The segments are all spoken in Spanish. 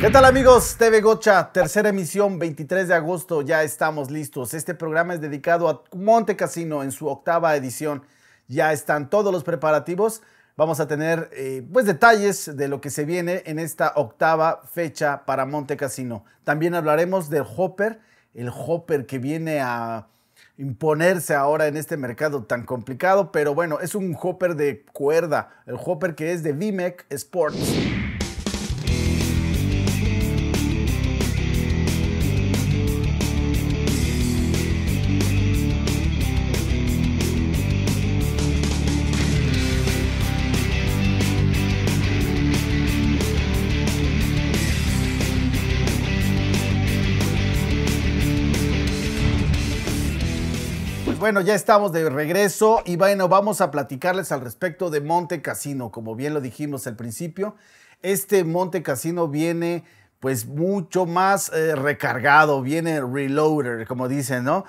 ¿Qué tal amigos? TV Gocha, tercera emisión, 23 de agosto, ya estamos listos. Este programa es dedicado a Monte Casino en su octava edición. Ya están todos los preparativos. Vamos a tener eh, pues detalles de lo que se viene en esta octava fecha para Monte Casino. También hablaremos del Hopper, el Hopper que viene a imponerse ahora en este mercado tan complicado, pero bueno, es un Hopper de cuerda, el Hopper que es de Vimec Sports. bueno, ya estamos de regreso y bueno, vamos a platicarles al respecto de Monte Casino. Como bien lo dijimos al principio, este Monte Casino viene pues mucho más eh, recargado, viene reloader, como dicen, ¿no?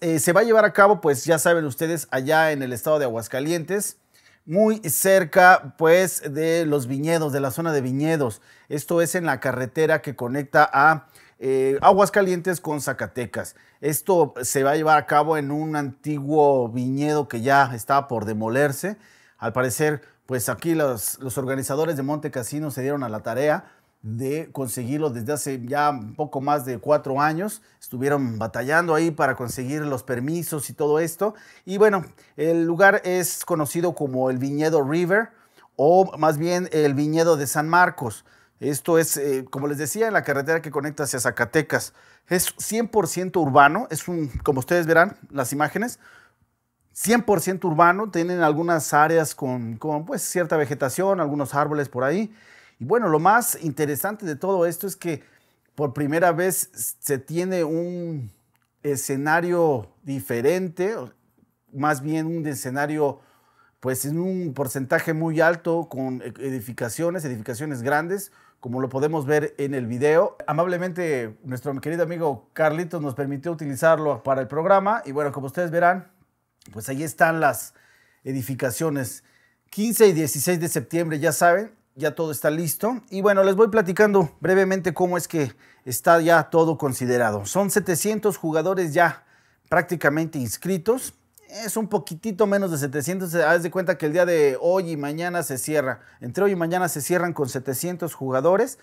Eh, se va a llevar a cabo, pues ya saben ustedes, allá en el estado de Aguascalientes, muy cerca pues de los viñedos, de la zona de viñedos. Esto es en la carretera que conecta a eh, Aguas Calientes con Zacatecas. Esto se va a llevar a cabo en un antiguo viñedo que ya estaba por demolerse. Al parecer, pues aquí los, organizadores de Monte Casino se dieron a la tarea de conseguirlo desde hace ya poco más de cuatro años. Estuvieron batallando ahí para conseguir los permisos y todo esto. Y bueno, el lugar es conocido como el Viñedo River o más bien el Viñedo de San Marcos. Esto es, eh, como les decía, en la carretera que conecta hacia Zacatecas. Es 100% urbano, es un, como ustedes verán las imágenes, 100% urbano, tienen algunas áreas con, con pues, cierta vegetación, algunos árboles por ahí. Y bueno, lo más interesante de todo esto es que por primera vez se tiene un escenario diferente, más bien un escenario pues en un porcentaje muy alto con e-, edificaciones, edificaciones grandes, como lo podemos ver en el video. Amablemente, nuestro querido amigo Carlitos nos permitió utilizarlo para el programa. Y bueno, como ustedes verán, pues ahí están las edificaciones. 15 y 16 de septiembre, ya saben, ya todo está listo. Y bueno, les voy platicando brevemente cómo es que está ya todo considerado. Son 700 jugadores ya prácticamente inscritos es un poquitito menos de 700. Haz de cuenta que el día de hoy y mañana se cierra. Entre hoy y mañana se cierran con 700 jugadores.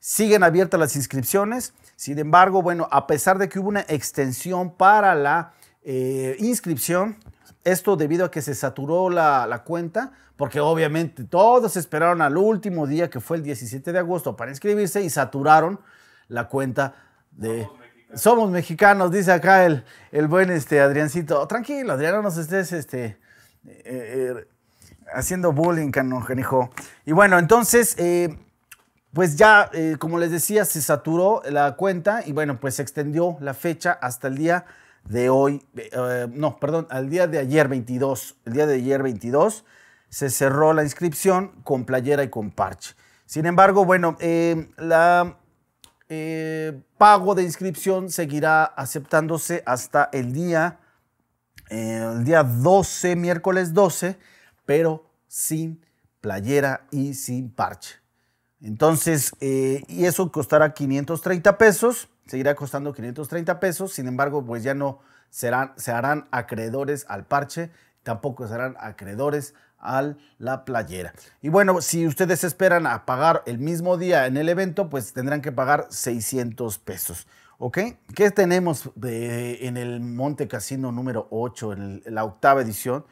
Siguen abiertas las inscripciones. Sin embargo, bueno, a pesar de que hubo una extensión para la eh, inscripción, esto debido a que se saturó la, la, cuenta, porque obviamente todos esperaron al último día, que fue el 17 de agosto, para inscribirse y saturaron la cuenta de somos mexicanos, dice acá el, el buen este, Adriancito. Tranquilo, Adriano, no nos estés este, eh, eh, haciendo bullying, genijo. Y bueno, entonces, eh, pues ya, como les decía, se saturó la cuenta y bueno, pues se extendió la fecha hasta el día de hoy, no, perdón, al día de ayer 22, el día de ayer 22 se cerró la inscripción con playera y con parche. Sin embargo, bueno, la eh, pago de inscripción seguirá aceptándose hasta el día, eh, el día 12, miércoles 12, pero sin playera y sin parche. Entonces, eh, y eso costará 530 pesos, seguirá costando 530 pesos, sin embargo, pues ya no serán, se harán acreedores al parche tampoco serán acreedores a la playera. Y bueno, si ustedes esperan a pagar el mismo día en el evento, pues tendrán que pagar 600 pesos. ¿Ok? ¿Qué tenemos de, en el Monte Casino número 8, en la octava edición?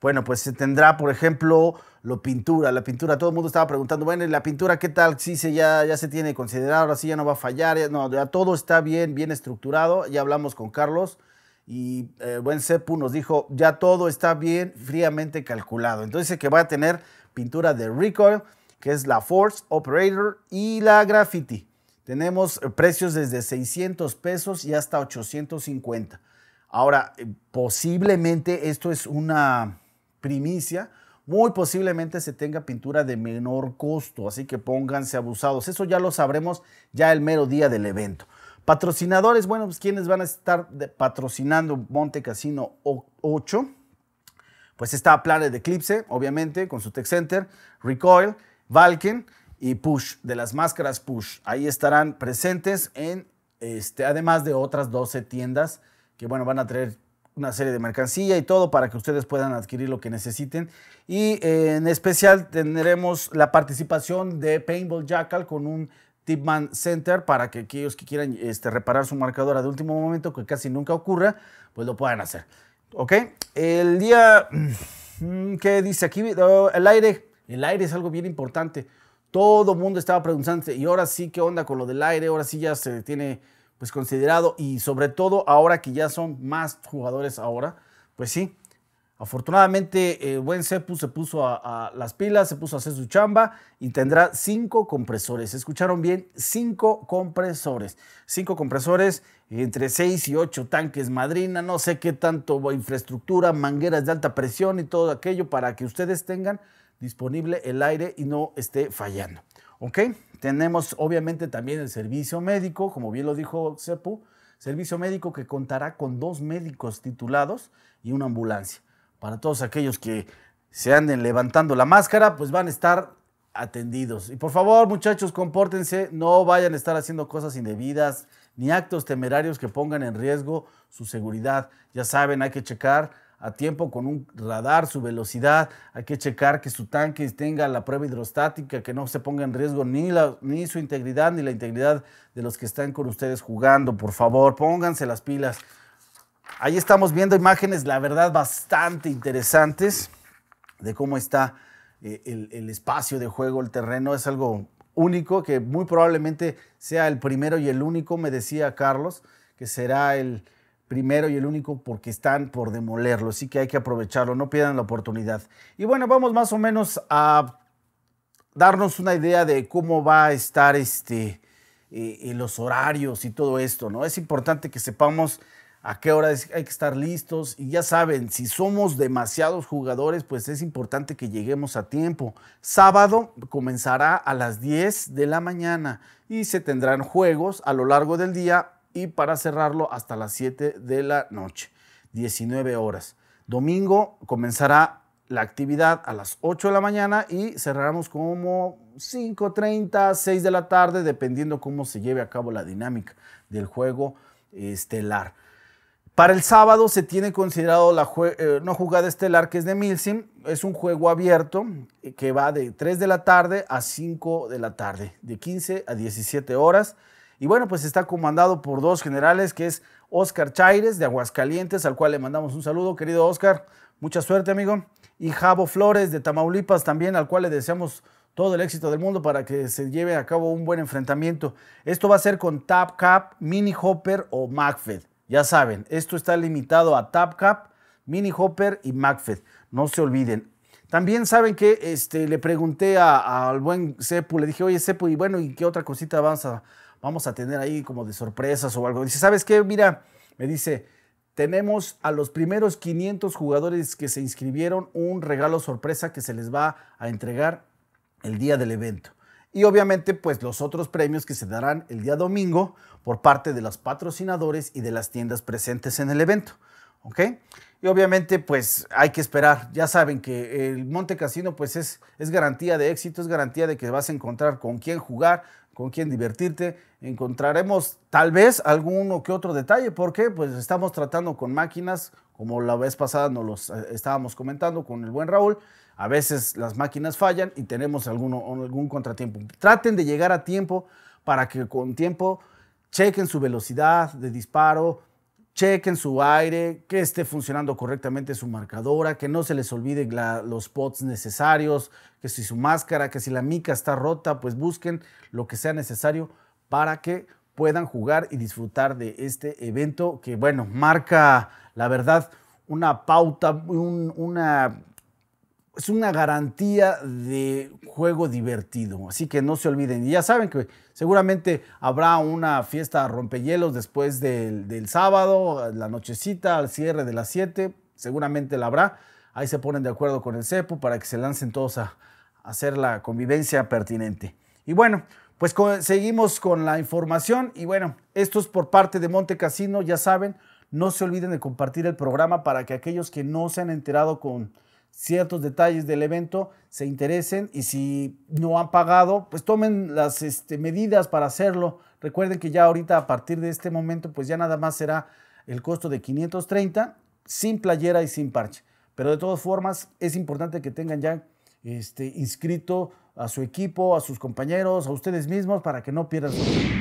Bueno, pues se tendrá, por ejemplo, lo pintura. La pintura, todo el mundo estaba preguntando, bueno, la pintura qué tal? Sí, se ya, ya se tiene considerado así ahora sí ya no va a fallar, no, ya todo está bien, bien estructurado. Ya hablamos con Carlos y eh, Buen Sepu nos dijo, ya todo está bien fríamente calculado. Entonces que va a tener pintura de Recoil, que es la Force Operator y la Graffiti. Tenemos eh, precios desde 600 pesos y hasta 850. Ahora, eh, posiblemente esto es una primicia, muy posiblemente se tenga pintura de menor costo, así que pónganse abusados. Eso ya lo sabremos ya el mero día del evento. Patrocinadores, bueno, pues quienes van a estar patrocinando Monte Casino 8. Pues está Planet Eclipse, obviamente, con su Tech Center, Recoil, Valken y Push, de las máscaras Push. Ahí estarán presentes en, este, además de otras 12 tiendas que, bueno, van a traer una serie de mercancía y todo para que ustedes puedan adquirir lo que necesiten. Y eh, en especial tendremos la participación de Paintball Jackal con un Tipman Center para que aquellos que quieran este, reparar su marcadora de último momento, que casi nunca ocurra, pues lo puedan hacer. ¿Ok? El día... Mm, ¿Qué dice aquí? Oh, el aire. El aire es algo bien importante. Todo mundo estaba preguntando, y ahora sí, ¿qué onda con lo del aire? Ahora sí ya se tiene pues considerado y sobre todo ahora que ya son más jugadores ahora, pues sí, Afortunadamente, el eh, buen Cepu se puso a, las pilas, se puso a hacer su chamba y tendrá cinco compresores. ¿Escucharon bien? Cinco compresores. Cinco compresores entre seis y ocho tanques madrina, no sé qué tanto infraestructura, mangueras de alta presión y todo aquello para que ustedes tengan disponible el aire y no esté fallando. ¿Ok? Tenemos obviamente también el servicio médico, como bien lo dijo Cepu servicio médico que contará con dos médicos titulados y una ambulancia para todos aquellos que se anden levantando la máscara, pues van a estar atendidos. Y por favor, muchachos, compórtense, no vayan a estar haciendo cosas indebidas ni actos temerarios que pongan en riesgo su seguridad. Ya saben, hay que checar a tiempo con un radar su velocidad, hay que checar que su tanque tenga la prueba hidrostática, que no se ponga en riesgo ni, la, ni su integridad ni la integridad de los que están con ustedes jugando. Por favor, pónganse las pilas. Ahí estamos viendo imágenes, la verdad, bastante interesantes de cómo está eh, el, espacio de juego, el terreno. Es algo único que muy probablemente sea el primero y el único, me decía Carlos, que será el primero y el único porque están por demolerlo. Así que hay que aprovecharlo, no pierdan la oportunidad. Y bueno, vamos más o menos a darnos una idea de cómo va a estar este, eh, eh, los horarios y todo esto, ¿no? Es importante que sepamos a qué hora hay que estar listos. Y ya saben, si somos demasiados jugadores, pues es importante que lleguemos a tiempo. Sábado comenzará a las 10 de la mañana y se tendrán juegos a lo largo del día y para cerrarlo hasta las 7 de la noche, 19 horas. Domingo comenzará la actividad a las 8 de la mañana y cerraremos como 5.30, 6 de la tarde, dependiendo cómo se lleve a cabo la dinámica del juego estelar. Para el sábado se tiene considerado la eh, no jugada estelar que es de Milsim. Es un juego abierto eh, que va de 3 de la tarde a 5 de la tarde, de 15 a 17 horas. Y bueno, pues está comandado por dos generales, que es Oscar Chaires de Aguascalientes, al cual le mandamos un saludo, querido Oscar. Mucha suerte, amigo. Y Javo Flores de Tamaulipas también, al cual le deseamos todo el éxito del mundo para que se lleve a cabo un buen enfrentamiento. Esto va a ser con Tap Cap, Mini Hopper o Macfed. Ya saben, esto está limitado a TapCap, Mini Hopper y MacFed. No se olviden. También saben que este, le pregunté al buen Sepu, le dije, oye Sepu, y bueno, ¿y qué otra cosita vamos a tener ahí como de sorpresas o algo? Dice, ¿sabes qué? Mira, me dice, tenemos a los primeros 500 jugadores que se inscribieron un regalo sorpresa que se les va a entregar el día del evento y obviamente pues los otros premios que se darán el día domingo por parte de los patrocinadores y de las tiendas presentes en el evento. ¿Ok? Y obviamente pues hay que esperar. Ya saben que el Monte Casino pues es, es garantía de éxito, es garantía de que vas a encontrar con quién jugar, con quién divertirte. Encontraremos tal vez alguno que otro detalle porque pues estamos tratando con máquinas, como la vez pasada nos los eh, estábamos comentando con el buen Raúl, a veces las máquinas fallan y tenemos alguno, algún contratiempo. Traten de llegar a tiempo para que con tiempo chequen su velocidad de disparo, chequen su aire, que esté funcionando correctamente su marcadora, que no se les olvide los spots necesarios, que si su máscara, que si la mica está rota, pues busquen lo que sea necesario para que puedan jugar y disfrutar de este evento que, bueno, marca, la verdad, una pauta, una es una garantía de juego divertido. Así que no se olviden. Y ya saben que seguramente habrá una fiesta rompehielos después del, sábado, la nochecita, al cierre de las 7. Seguramente la habrá. Ahí se ponen de acuerdo con el CEPU para que se lancen todos a, hacer la convivencia pertinente. Y bueno, pues seguimos con la información. Y bueno, esto es por parte de Monte Casino. Ya saben, no se olviden de compartir el programa para que aquellos que no se han enterado con ciertos detalles del evento, se interesen y si no han pagado, pues tomen las este, medidas para hacerlo. Recuerden que ya ahorita a partir de este momento, pues ya nada más será el costo de 530 sin playera y sin parche. Pero de todas formas, es importante que tengan ya este, inscrito a su equipo, a sus compañeros, a ustedes mismos para que no pierdan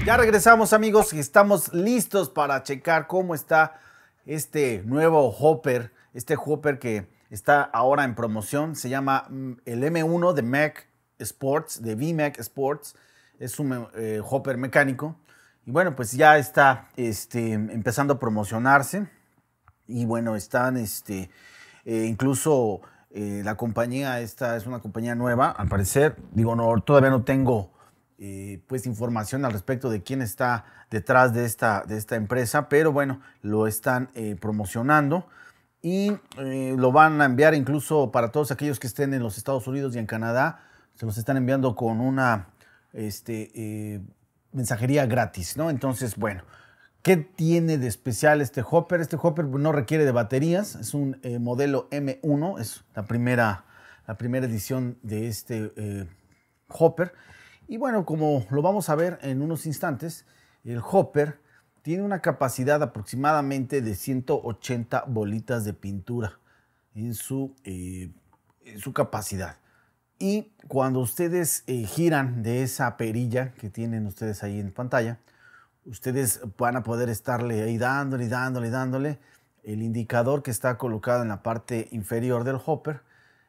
Ya regresamos amigos y estamos listos para checar cómo está este nuevo hopper, este hopper que está ahora en promoción, se llama mm, el M1 de Mac Sports, de VMAC Sports, es un eh, hopper mecánico. Y bueno, pues ya está este, empezando a promocionarse. Y bueno, están este, eh, incluso eh, la compañía, esta es una compañía nueva, al parecer. Digo, no, todavía no tengo pues información al respecto de quién está detrás de esta, de esta empresa, pero bueno, lo están promocionando y eh, lo van a enviar incluso para todos aquellos que estén en los Estados Unidos y en Canadá. Se los están enviando con una este, eh, mensajería gratis, ¿no? Entonces, bueno, ¿qué tiene de especial este Hopper? Este Hopper no requiere de baterías, es un eh, modelo M1, es la primera, la primera edición de este Hopper. Y bueno, como lo vamos a ver en unos instantes, el Hopper tiene una capacidad aproximadamente de 180 bolitas de pintura en su, eh, su capacidad. Y cuando ustedes eh, giran de esa perilla que tienen ustedes ahí en pantalla, ustedes van a poder estarle ahí dándole, dándole, dándole. El indicador que está colocado en la parte inferior del hopper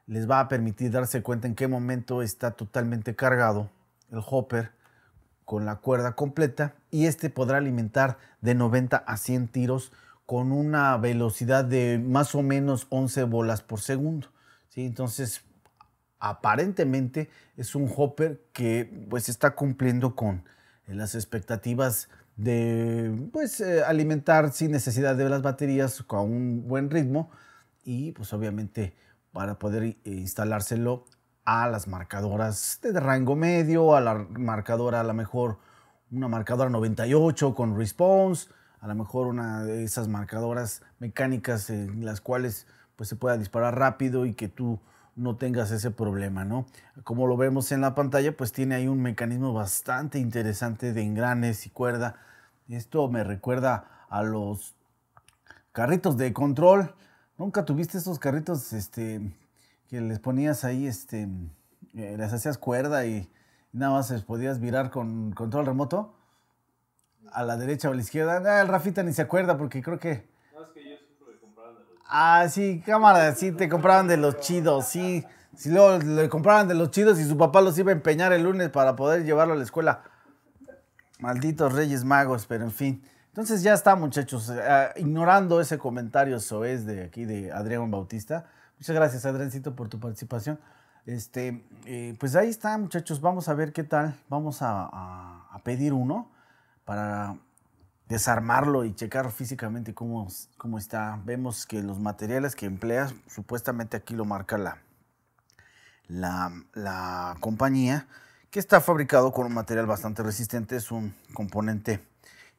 les va a permitir darse cuenta en qué momento está totalmente cargado el hopper con la cuerda completa y este podrá alimentar de 90 a 100 tiros con una velocidad de más o menos 11 bolas por segundo. ¿sí? Entonces, aparentemente es un hopper que pues está cumpliendo con eh, las expectativas de pues eh, alimentar sin necesidad de las baterías con un buen ritmo y pues obviamente para poder eh, instalárselo a las marcadoras de rango medio, a la marcadora a lo mejor una marcadora 98 con response, a lo mejor una de esas marcadoras mecánicas en las cuales pues se pueda disparar rápido y que tú no tengas ese problema, ¿no? Como lo vemos en la pantalla, pues tiene ahí un mecanismo bastante interesante de engranes y cuerda. Esto me recuerda a los carritos de control. ¿Nunca tuviste esos carritos este, que les ponías ahí, este, eh, les hacías cuerda y, nada más les podías virar con control remoto a la derecha o a la izquierda. Ah, el Rafita ni se acuerda porque creo que... Ah, sí, cámara, sí, te compraban de los chidos, sí. Si luego le compraban de los chidos y su papá los iba a empeñar el lunes para poder llevarlo a la escuela. Malditos Reyes Magos, pero en fin. Entonces ya está, muchachos. Eh, ah, ignorando ese comentario soez de aquí de Adrián Bautista, Muchas gracias, Adrencito, por tu participación. Este, eh, pues ahí está, muchachos. Vamos a ver qué tal. Vamos a, pedir uno para desarmarlo y checar físicamente cómo, cómo, está. Vemos que los materiales que empleas, supuestamente aquí lo marca la, la, compañía, que está fabricado con un material bastante resistente, es un componente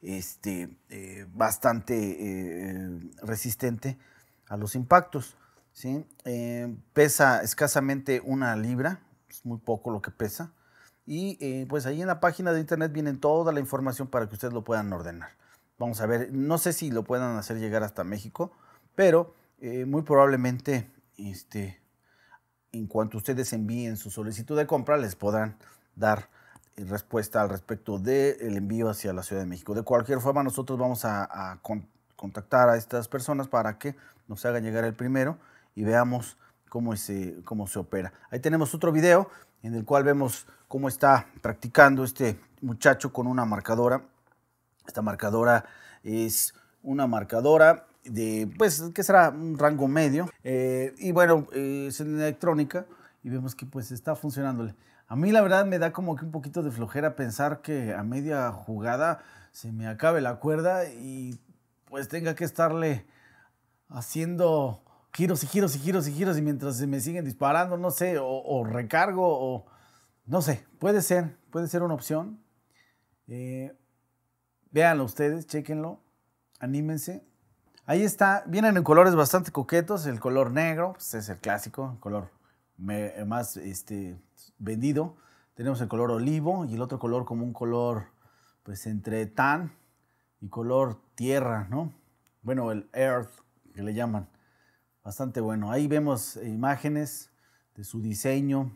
este, eh, bastante eh, resistente a los impactos. ¿sí? Eh, pesa escasamente una libra, es muy poco lo que pesa. Y eh, pues ahí en la página de internet viene toda la información para que ustedes lo puedan ordenar. Vamos a ver, no sé si lo puedan hacer llegar hasta México, pero eh, muy probablemente este, en cuanto ustedes envíen su solicitud de compra, les podrán dar respuesta al respecto del envío hacia la Ciudad de México. De cualquier forma, nosotros vamos a, contactar a estas personas para que nos hagan llegar el primero y veamos cómo se, cómo se opera. Ahí tenemos otro video en el cual vemos cómo está practicando este muchacho con una marcadora. Esta marcadora es una marcadora de, pues, que será un rango medio. Eh, y bueno, eh, es en electrónica y vemos que pues está funcionándole. A mí la verdad me da como que un poquito de flojera pensar que a media jugada se me acabe la cuerda y pues tenga que estarle haciendo giros y giros y giros y giros y mientras me siguen disparando, no sé, o, recargo, o no sé, puede ser, puede ser una opción. Eh, veanlo ustedes, chequenlo, anímense. Ahí está, vienen en colores bastante coquetos, el color negro, pues, es el clásico, el color eh, más este, vendido. Tenemos el color olivo y el otro color como un color, pues entre tan y color tierra, ¿no? Bueno, el earth que le llaman bastante bueno. Ahí vemos imágenes de su diseño.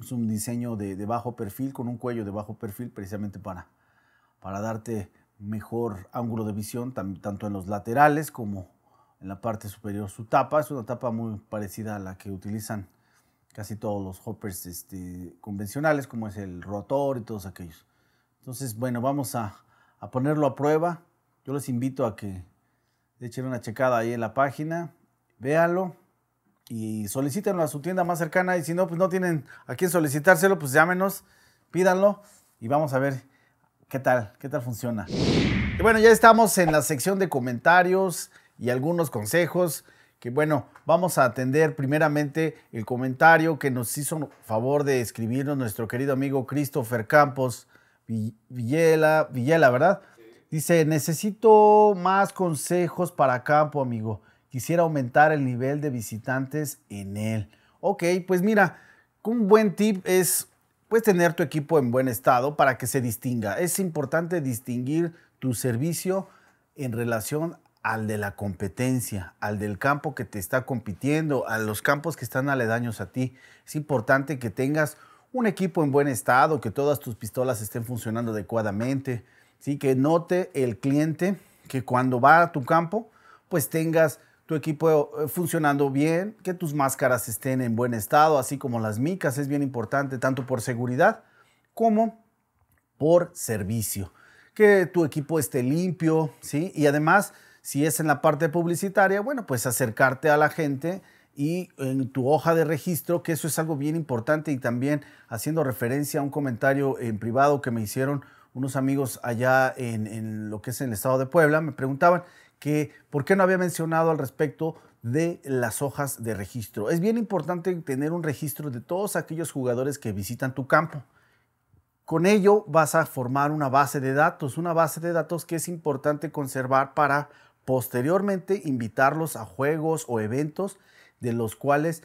Es un diseño de, bajo perfil, con un cuello de bajo perfil, precisamente para, para darte mejor ángulo de visión, tanto en los laterales como en la parte superior. Su tapa es una tapa muy parecida a la que utilizan casi todos los hoppers este, convencionales, como es el rotor y todos aquellos. Entonces, bueno, vamos a, a ponerlo a prueba. Yo les invito a que echen una checada ahí en la página véalo y solicítenlo a su tienda más cercana. Y si no, pues no tienen a quién solicitárselo, pues llámenos, pídanlo y vamos a ver qué tal, qué tal funciona. Y bueno, ya estamos en la sección de comentarios y algunos consejos que bueno, vamos a atender primeramente el comentario que nos hizo favor de escribirnos nuestro querido amigo Christopher Campos Villela ¿verdad? Dice, necesito más consejos para campo, amigo quisiera aumentar el nivel de visitantes en él. Ok, pues mira, un buen tip es pues tener tu equipo en buen estado para que se distinga. Es importante distinguir tu servicio en relación al de la competencia, al del campo que te está compitiendo, a los campos que están aledaños a ti. Es importante que tengas un equipo en buen estado, que todas tus pistolas estén funcionando adecuadamente, ¿sí? que note el cliente que cuando va a tu campo, pues tengas tu equipo eh, funcionando bien, que tus máscaras estén en buen estado, así como las micas, es bien importante tanto por seguridad como por servicio. Que tu equipo esté limpio, ¿sí? Y además, si es en la parte publicitaria, bueno, pues acercarte a la gente y en tu hoja de registro, que eso es algo bien importante y también haciendo referencia a un comentario en privado que me hicieron unos amigos allá en, lo que es el estado de Puebla, me preguntaban, por qué no había mencionado al respecto de las hojas de registro. Es bien importante tener un registro de todos aquellos jugadores que visitan tu campo. Con ello vas a formar una base de datos, una base de datos que es importante conservar para posteriormente invitarlos a juegos o eventos de los cuales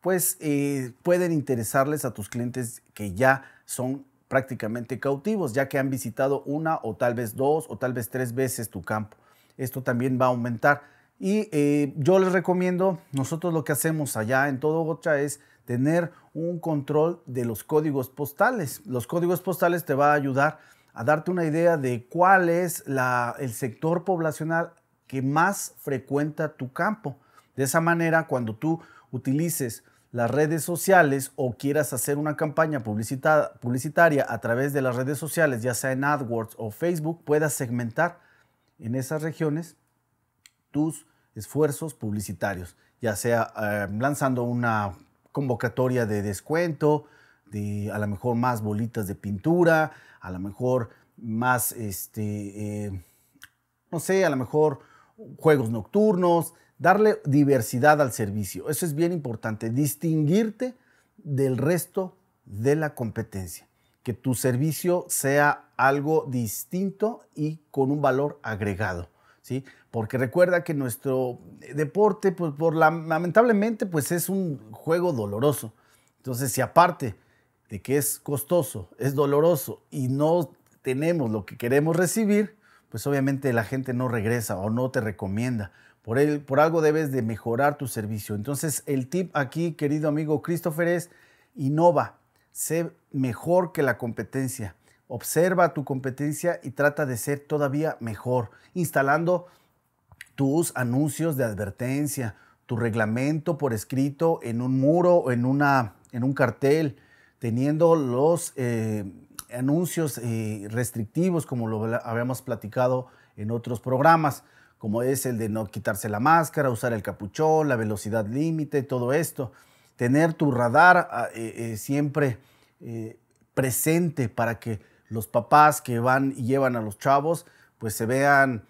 pues eh, pueden interesarles a tus clientes que ya son prácticamente cautivos, ya que han visitado una o tal vez dos o tal vez tres veces tu campo esto también va a aumentar. Y eh, yo les recomiendo, nosotros lo que hacemos allá en todo Gocha es tener un control de los códigos postales. Los códigos postales te va a ayudar a darte una idea de cuál es el sector poblacional que más frecuenta tu campo. De esa manera, cuando tú utilices las redes sociales o quieras hacer una campaña publicitaria a través de las redes sociales, ya sea en AdWords o Facebook, puedas segmentar en esas regiones tus esfuerzos publicitarios, ya sea eh, lanzando una convocatoria de descuento, de a lo mejor más bolitas de pintura, a lo mejor más, este, eh, no sé, a lo mejor juegos nocturnos, darle diversidad al servicio. Eso es bien importante, distinguirte del resto de la competencia que tu servicio sea algo distinto y con un valor agregado. ¿Sí? Porque recuerda que nuestro deporte, pues por lamentablemente, pues es un juego doloroso. Entonces, si aparte de que es costoso, es doloroso y no tenemos lo que queremos recibir, pues obviamente la gente no regresa o no te recomienda. Por, por algo debes de mejorar tu servicio. Entonces, el tip aquí, querido amigo Christopher, es innova, sé mejor que la competencia. Observa tu competencia y trata de ser todavía mejor, instalando tus anuncios de advertencia, tu reglamento por escrito en un muro o en, en un cartel, teniendo los eh, anuncios eh, restrictivos como lo habíamos platicado en otros programas, como es el de no quitarse la máscara, usar el capuchón, la velocidad límite, todo esto tener tu radar ah, eh, eh, siempre eh, presente para que los papás que van y llevan a los chavos pues se vean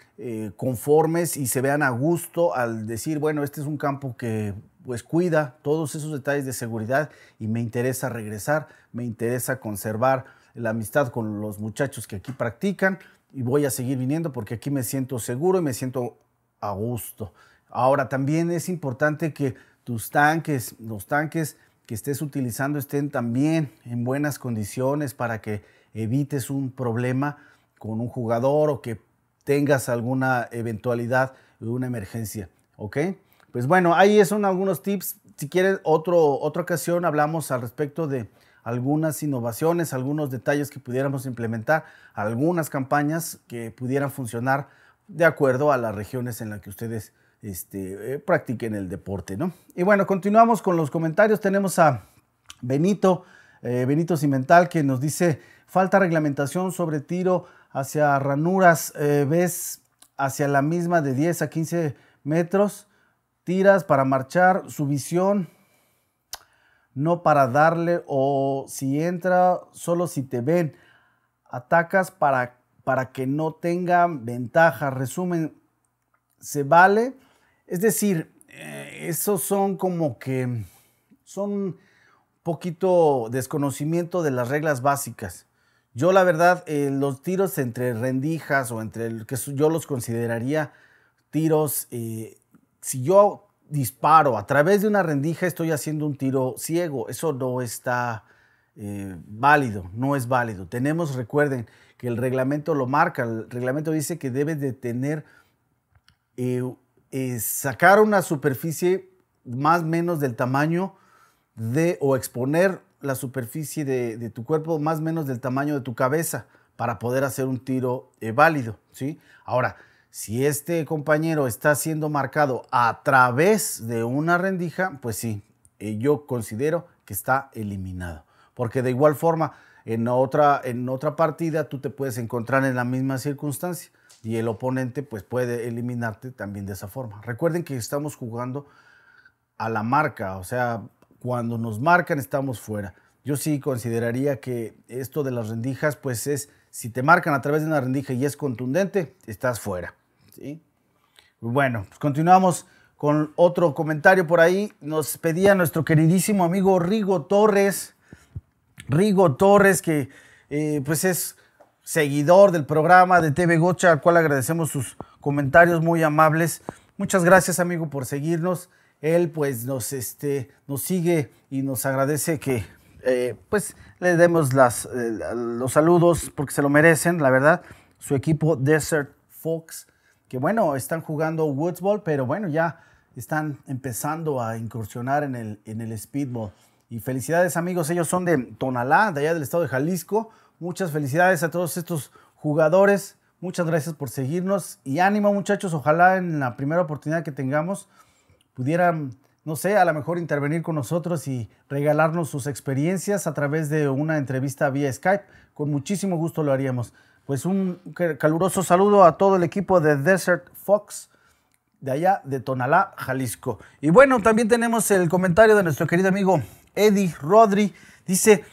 conformes y se vean a gusto al decir, bueno, este es un campo que pues cuida todos esos detalles de seguridad y me interesa regresar, me interesa conservar la amistad con los muchachos que aquí practican y voy a seguir viniendo porque aquí me siento seguro y me siento a gusto. Ahora, también es importante que tus tanques, los tanques que estés utilizando estén también en buenas condiciones para que evites un problema con un jugador o que tengas alguna eventualidad de una emergencia. ¿Ok? Pues bueno, ahí son algunos tips. Si quieres, otro, otra ocasión hablamos al respecto de algunas innovaciones, algunos detalles que pudiéramos implementar, algunas campañas que pudieran funcionar de acuerdo a las regiones en las que ustedes este, eh, practiquen el deporte, ¿no? Y bueno, continuamos con los comentarios. Tenemos a Benito, eh, Benito Cimental, que nos dice, falta reglamentación sobre tiro hacia ranuras, eh, ves hacia la misma de 10 a 15 metros, tiras para marchar, su visión, no para darle o si entra, solo si te ven, atacas para, para que no tengan ventaja, resumen, se vale es decir, eh, esos son como que son un poquito desconocimiento de las reglas básicas. Yo la verdad, eh, los tiros entre rendijas o entre el que yo los consideraría tiros, eh, si yo disparo a través de una rendija estoy haciendo un tiro ciego, eso no está válido, no es válido. Tenemos, recuerden que el reglamento lo marca, el reglamento dice que debe de tener eh, sacar una superficie más o menos del tamaño de, o exponer la superficie de, tu cuerpo más o menos del tamaño de tu cabeza para poder hacer un tiro eh, válido, ¿sí? Ahora, si este compañero está siendo marcado a través de una rendija, pues sí, eh, yo considero que está eliminado. Porque de igual forma, en otra, en otra partida tú te puedes encontrar en la misma circunstancia y el oponente pues puede eliminarte también de esa forma. Recuerden que estamos jugando a la marca, o sea, cuando nos marcan estamos fuera. Yo sí consideraría que esto de las rendijas pues es, si te marcan a través de una rendija y es contundente, estás fuera. ¿sí? Bueno, pues, continuamos con otro comentario por ahí. Nos pedía nuestro queridísimo amigo Rigo Torres, Rigo Torres que eh, pues es seguidor del programa de TV Gocha, al cual agradecemos sus comentarios muy amables. Muchas gracias, amigo, por seguirnos. Él, pues, nos, este, nos sigue y nos agradece que, eh, pues, le demos las, eh, los saludos porque se lo merecen, la verdad. Su equipo Desert Fox, que bueno, están jugando Woodsball, pero bueno, ya están empezando a incursionar en el, en el Speedball. Y felicidades, amigos. Ellos son de Tonalá, de allá del estado de Jalisco Muchas felicidades a todos estos jugadores. Muchas gracias por seguirnos y ánimo muchachos. Ojalá en la primera oportunidad que tengamos pudieran, no sé, a lo mejor intervenir con nosotros y regalarnos sus experiencias a través de una entrevista vía Skype. Con muchísimo gusto lo haríamos. Pues un caluroso saludo a todo el equipo de Desert Fox de allá de Tonalá, Jalisco. Y bueno, también tenemos el comentario de nuestro querido amigo Eddie Rodri. Dice,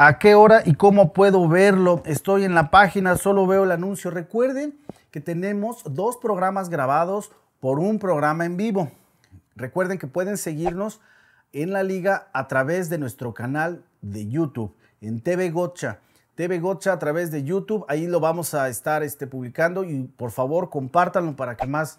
a qué hora y cómo puedo verlo. Estoy en la página, solo veo el anuncio. Recuerden que tenemos dos programas grabados por un programa en vivo. Recuerden que pueden seguirnos en la liga a través de nuestro canal de YouTube, en TV Gocha. TV Gocha a través de YouTube, ahí lo vamos a estar este, publicando y por favor compártanlo para que más,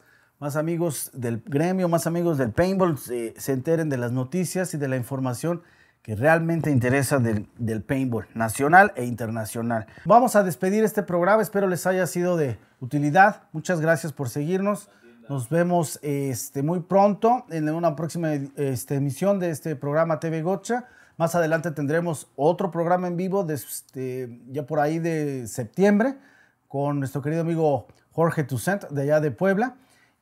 amigos del gremio, más amigos del paintball se, eh, se enteren de las noticias y de la información que realmente interesa del, del, paintball nacional e internacional. Vamos a despedir este programa, espero les haya sido de utilidad. Muchas gracias por seguirnos. Nos vemos este, muy pronto en una próxima este, emisión de este programa TV Gocha. Más adelante tendremos otro programa en vivo de, este, ya por ahí de septiembre con nuestro querido amigo Jorge Tucent de allá de Puebla.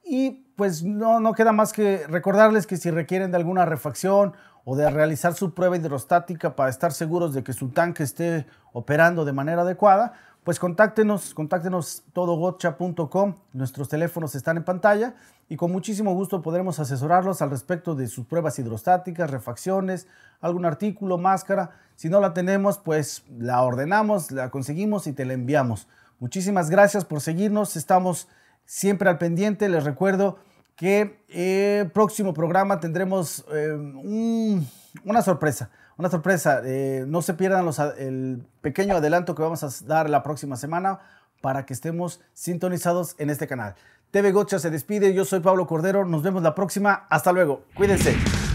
Y pues no, no queda más que recordarles que si requieren de alguna refacción o de realizar su prueba hidrostática para estar seguros de que su tanque esté operando de manera adecuada, pues contáctenos, contáctenos todogotcha.com, nuestros teléfonos están en pantalla y con muchísimo gusto podremos asesorarlos al respecto de sus pruebas hidrostáticas, refacciones, algún artículo, máscara. Si no la tenemos, pues la ordenamos, la conseguimos y te la enviamos. Muchísimas gracias por seguirnos, estamos siempre al pendiente, les recuerdo que el eh, próximo programa tendremos eh, una sorpresa. Una sorpresa, eh, no se pierdan los, el pequeño adelanto que vamos a dar la próxima semana para que estemos sintonizados en este canal. TV Gocha se despide, yo soy Pablo Cordero, nos vemos la próxima, hasta luego, cuídense.